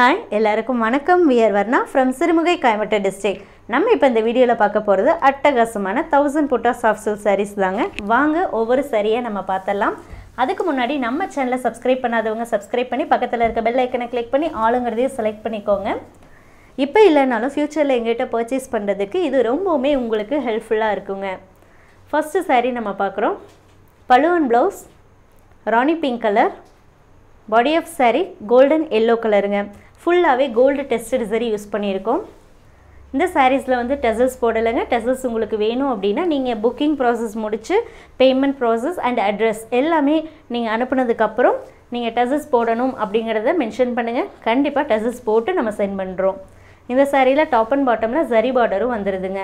hi எல்லாருக்கும் வணக்கம் we're Varna from Sirumugai Coimbatore district நம்ம இப்போ இந்த வீடியோவில் பார்க்க போகிறது அட்டகாசமான தௌசண்ட் புட்டா சாஃப்ட் சில்க் சாரீஸ் தாங்க வாங்க ஒவ்வொரு சரியாக நம்ம பார்த்தலாம் அதுக்கு முன்னாடி நம்ம சேனலை சப்ஸ்கிரைப் பண்ணாதவங்க சப்ஸ்கிரைப் பண்ணி பக்கத்தில் இருக்க பெல் ஐக்கனை கிளிக் பண்ணி ஆளுங்கிறதையும் செலக்ட் பண்ணிக்கோங்க இப்போ இல்லைனாலும் ஃப்யூச்சரில் எங்கிட்ட பர்ச்சேஸ் பண்ணுறதுக்கு இது ரொம்பவுமே உங்களுக்கு ஹெல்ப்ஃபுல்லாக இருக்குங்க ஃபஸ்ட்டு சாரீ நம்ம பார்க்குறோம் பழுவன் blouse rani pink colour body of sari golden yellow கலருங்க ஃபுல்லாகவே கோல்டு டெஸ்டட் சரி யூஸ் பண்ணியிருக்கோம் இந்த சாரீஸில் வந்து டெசல்ஸ் போடலைங்க டெசல்ஸ் உங்களுக்கு வேணும் அப்படின்னா நீங்கள் புக்கிங் ப்ராசஸ் முடித்து பேமெண்ட் ப்ராசஸ் அண்ட் அட்ரஸ் எல்லாமே நீங்கள் அனுப்புனதுக்கப்புறம் நீங்கள் டெசல்ஸ் போடணும் அப்படிங்கிறத மென்ஷன் பண்ணுங்கள் கண்டிப்பாக டெசல்ஸ் போட்டு நம்ம சென்ட் பண்ணுறோம் இந்த சாரியில் டாப் அண்ட் பாட்டமில் சரி பார்டரும் வந்துடுதுங்க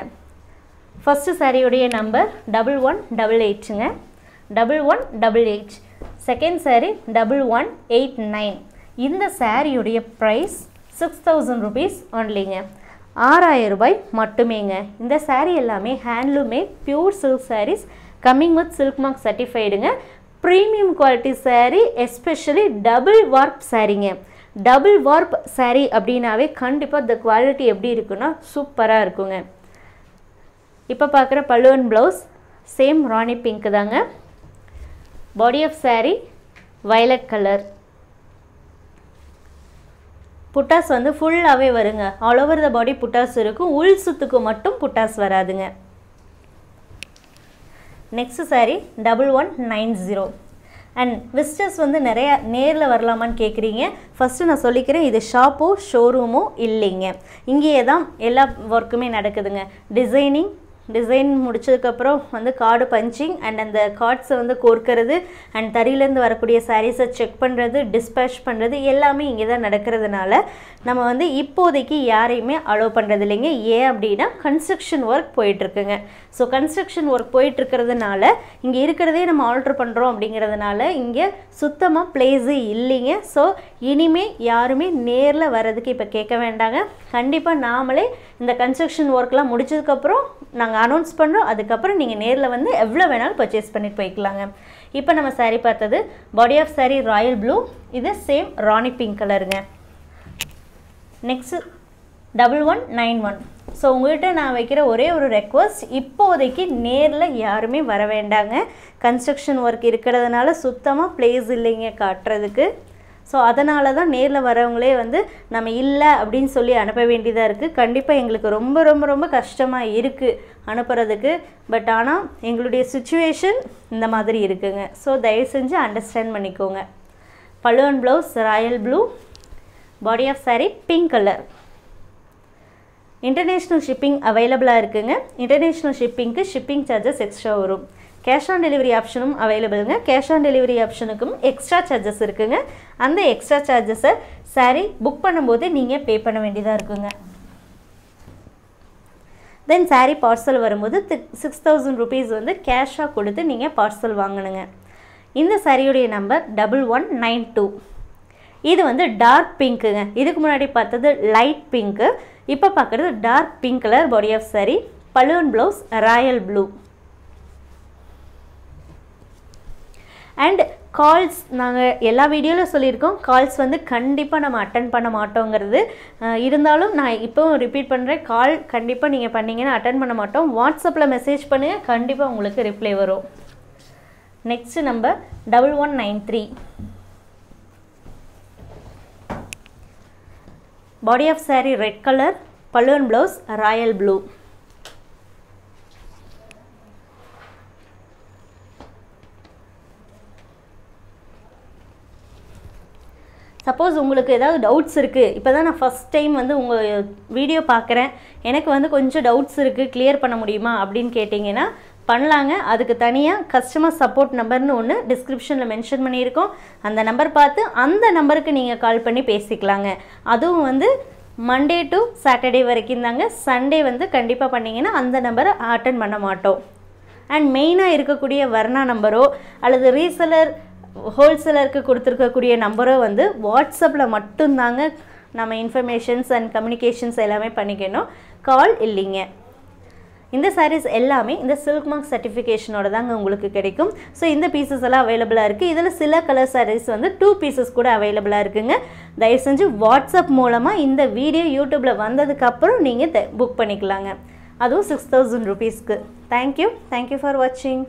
ஃபஸ்ட்டு சாரியுடைய நம்பர் டபுள் ஒன் டபுள் எயிட்ஸுங்க double one double eight second sari double one eight nine இந்த சாரியுடைய ப்ரைஸ் சிக்ஸ் தௌசண்ட் ருபீஸ் ஒன்லிங்க ஆறாயிரம் ரூபாய் மட்டுமேங்க இந்த சாரீ எல்லாமே ஹேண்ட்லூமே pure silk saris coming with silk mark சர்டிஃபைடுங்க premium quality sari especially double warp சாரீங்க டபுள் வார்ப் சாரீ அப்படின்னாவே கண்டிப்பாக இந்த குவாலிட்டி எப்படி இருக்குன்னா சூப்பராக இருக்குங்க இப்போ பார்க்குற பல்லுவன் ப்ளவுஸ் சேம் ராணி பிங்க் தாங்க body of sari violet colour புட்டாஸ் வந்து ஃபுல்லாகவே வருங்க ஆல் ஓவர் த பாடி புட்டாஸ் இருக்கும் உள் சுத்துக்கு மட்டும் புட்டாஸ் வராதுங்க next sari double one nine zero and visitors வந்து நிறையா நேரில் வரலாமான்னு கேட்குறீங்க ஃபஸ்ட்டு நான் சொல்லிக்கிறேன் இது ஷாப்போ ஷோரூமோ இல்லைங்க இங்கேயே தான் எல்லா ஒர்க்குமே நடக்குதுங்க டிசைனிங் டிசைன் முடிச்சதுக்கப்புறம் வந்து கார்டு பஞ்சிங் அண்ட் அந்த கார்ட்ஸை வந்து கோர்க்கிறது அண்ட் தறியிலேருந்து வரக்கூடிய சாரீஸை செக் பண்ணுறது டிஸ்பேச் பண்ணுறது எல்லாமே இங்கே தான் நடக்கிறதுனால நம்ம வந்து இப்போதைக்கு யாரையுமே அலோவ் பண்ணுறது இல்லைங்க ஏன் அப்படின்னா கன்ஸ்ட்ரக்ஷன் ஒர்க் போயிட்டுருக்குங்க ஸோ கன்ஸ்ட்ரக்ஷன் ஒர்க் போயிட்டுருக்கிறதுனால இங்கே இருக்கிறதே நம்ம ஆல்ட்ரு பண்ணுறோம் அப்படிங்கிறதுனால இங்கே சுத்தமாக பிளேஸு இல்லைங்க ஸோ இனிமே யாருமே நேரில் வர்றதுக்கு இப்போ கேட்க வேண்டாங்க கண்டிப்பாக நாமளே இந்த கன்ஸ்ட்ரக்ஷன் ஒர்க்லாம் முடிச்சதுக்கப்புறம் நாங்கள் அனௌன்ஸ் பண்ணுறோம் அதுக்கப்புறம் நீங்கள் நேரில் வந்து எவ்வளோ வேணாலும் பர்ச்சேஸ் பண்ணிட்டு போய்க்கலாங்க இப்போ நம்ம சாரீ பார்த்தது body of sari royal blue இது சேம் ராணி பிங்க் கலருங்க next double one nine one so உங்கள்கிட்ட நான் வைக்கிற ஒரே ஒரு ரெக்வஸ்ட் இப்போதைக்கு நேரில் யாருமே வர வேண்டாங்க கன்ஸ்ட்ரக்ஷன் ஒர்க் இருக்கிறதுனால சுத்தமாக பிளேஸ் இல்லைங்க காட்டுறதுக்கு ஸோ அதனால தான் நேரில் வரவங்களே வந்து நம்ம இல்லை அப்படின்னு சொல்லி அனுப்ப வேண்டியதாக இருக்குது கண்டிப்பாக எங்களுக்கு ரொம்ப ரொம்ப ரொம்ப கஷ்டமாக இருக்குது அனுப்புறதுக்கு பட் ஆனால் எங்களுடைய சுச்சுவேஷன் இந்த மாதிரி இருக்குங்க ஸோ தயவு செஞ்சு அண்டர்ஸ்டாண்ட் பண்ணிக்கோங்க balloon blouse royal blue body of sari pink colour international shipping அவைலபிளாக இருக்குதுங்க இன்டர்நேஷ்னல் ஷிப்பிங்க்கு ஷிப்பிங் சார்ஜஸ் எக்ஸ்ட்ரா வரும் கேஷ் ஆன் டெலிவரி ஆப்ஷனும் அவைலபிளுங்க கேஷ் ஆன் டெலிவரி ஆப்ஷனுக்கும் எக்ஸ்ட்ரா சார்ஜஸ் இருக்குதுங்க அந்த எக்ஸ்ட்ரா சார்ஜஸை சாரி புக் பண்ணும்போது நீங்கள் பே பண்ண வேண்டியதாக இருக்குங்க தென் சாரி பார்சல் வரும்போது சிக்ஸ் தௌசண்ட் ருபீஸ் வந்து கேஷாக கொடுத்து நீங்கள் பார்சல் வாங்கணுங்க இந்த சாரியுடைய number double one nine two இது வந்து டார்க் பிங்க்குங்க இதுக்கு முன்னாடி பார்த்தது லைட் பிங்க்கு இப்போ பார்க்குறது dark pink colour body of sari balloon blouse royal blue and calls நாங்கள் எல்லா வீடியோவில் சொல்லியிருக்கோம் கால்ஸ் வந்து கண்டிப்பாக நம்ம அட்டன் பண்ண மாட்டோங்கிறது இருந்தாலும் நான் இப்போவும் ரிப்பீட் பண்ணுறேன் கால் கண்டிப்பாக நீங்கள் பண்ணிங்கன்னா அட்டன் பண்ண மாட்டோம் வாட்ஸ்அப்பில் மெசேஜ் பண்ணுங்கள் கண்டிப்பாக உங்களுக்கு ரிப்ளை வரும் next number double one nine three body of sari red colour pallu blouse royal blue suppose உங்களுக்கு ஏதாவது டவுட்ஸ் இருக்குது இப்போ தான் நான் ஃபஸ்ட் டைம் வந்து உங்கள் வீடியோ பார்க்குறேன் எனக்கு வந்து கொஞ்சம் டவுட்ஸ் இருக்குது கிளியர் பண்ண முடியுமா அப்படின்னு கேட்டிங்கன்னா பண்ணலாங்க அதுக்கு தனியாக கஸ்டமர் சப்போர்ட் நம்பர்னு ஒன்று டிஸ்கிரிப்ஷனில் மென்ஷன் பண்ணியிருக்கோம் அந்த நம்பர் பார்த்து அந்த நம்பருக்கு நீங்கள் கால் பண்ணி பேசிக்கலாங்க அதுவும் வந்து மண்டே டு சாட்டர்டே வரைக்கும் தாங்க சண்டே வந்து கண்டிப்பாக பண்ணிங்கன்னா அந்த நம்பரை அட்டன் பண்ண மாட்டோம் அண்ட் மெயினாக இருக்கக்கூடிய வர்ணா நம்பரோ அல்லது ரீசெலர் ஹோல்சேலருக்கு கொடுத்துருக்கக்கூடிய நம்பரோ வந்து வாட்ஸ்அப்பில் மட்டும்தாங்க நம்ம இன்ஃபர்மேஷன்ஸ் அண்ட் கம்யூனிகேஷன்ஸ் எல்லாமே பண்ணிக்கணும் கால் இல்லைங்க இந்த சாரீஸ் எல்லாமே இந்த சில்க் மார்க் சர்டிஃபிகேஷனோட தாங்க உங்களுக்கு கிடைக்கும் ஸோ இந்த பீசஸ் எல்லாம் அவைலபிளாக இருக்குது இதில் சில கலர் சாரீஸ் வந்து டூ பீசஸ் கூட அவைலபிளாக இருக்குங்க தயவு செஞ்சு வாட்ஸ்அப் மூலமாக இந்த வீடியோ யூடியூப்பில் வந்ததுக்கப்புறம் நீங்கள் புக் பண்ணிக்கலாங்க அதுவும் சிக்ஸ் தௌசண்ட் ருபீஸ்க்கு தேங்க்யூ தேங்க்யூ ஃபார் வாட்சிங்